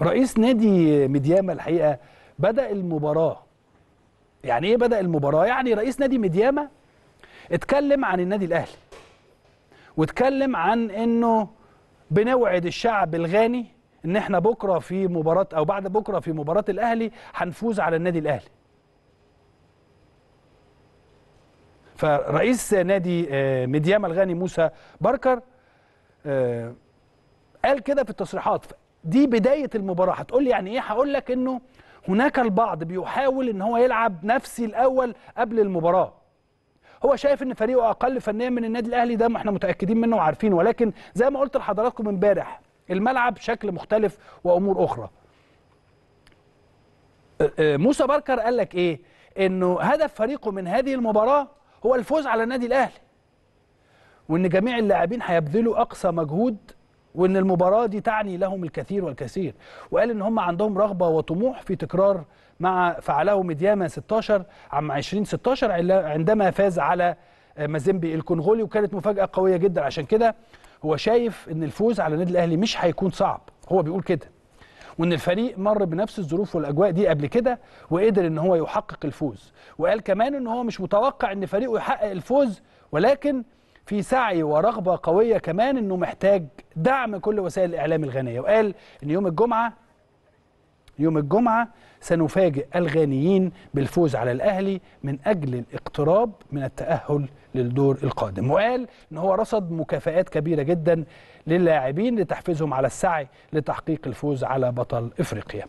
رئيس نادي ميدياما الحقيقه بدا المباراه يعني ايه بدا المباراه يعني رئيس نادي ميدياما اتكلم عن النادي الاهلي واتكلم عن انه بنوعد الشعب الغاني ان احنا بكره في مباراه او بعد بكره في مباراه الاهلي هنفوز على النادي الاهلي فرئيس نادي آه، ميدياما الغاني موسى بركر آه، قال كده في التصريحات دي بدايه المباراه هتقول لي يعني ايه هقول لك انه هناك البعض بيحاول ان هو يلعب نفسي الاول قبل المباراه هو شايف ان فريقه اقل فنيا من النادي الاهلي ده ما احنا متاكدين منه وعارفين ولكن زي ما قلت لحضراتكم امبارح الملعب شكل مختلف وامور اخرى أه، أه، موسى بركر قال لك ايه انه هدف فريقه من هذه المباراه هو الفوز على النادي الاهلي وان جميع اللاعبين هيبذلوا اقصى مجهود وان المباراه دي تعني لهم الكثير والكثير وقال ان هم عندهم رغبه وطموح في تكرار مع فعله مدياما 16 عام 20 16 عندما فاز على مازيمبي الكونغولي وكانت مفاجاه قويه جدا عشان كده هو شايف ان الفوز على النادي الاهلي مش هيكون صعب هو بيقول كده وان الفريق مر بنفس الظروف والاجواء دي قبل كده وقدر ان هو يحقق الفوز وقال كمان ان هو مش متوقع ان فريقه يحقق الفوز ولكن في سعي ورغبه قويه كمان انه محتاج دعم كل وسائل الإعلام الغانية وقال أن يوم الجمعة يوم الجمعة سنفاجئ الغانيين بالفوز على الأهلي من أجل الاقتراب من التأهل للدور القادم وقال أن هو رصد مكافآت كبيرة جدا للاعبين لتحفيزهم على السعي لتحقيق الفوز على بطل إفريقيا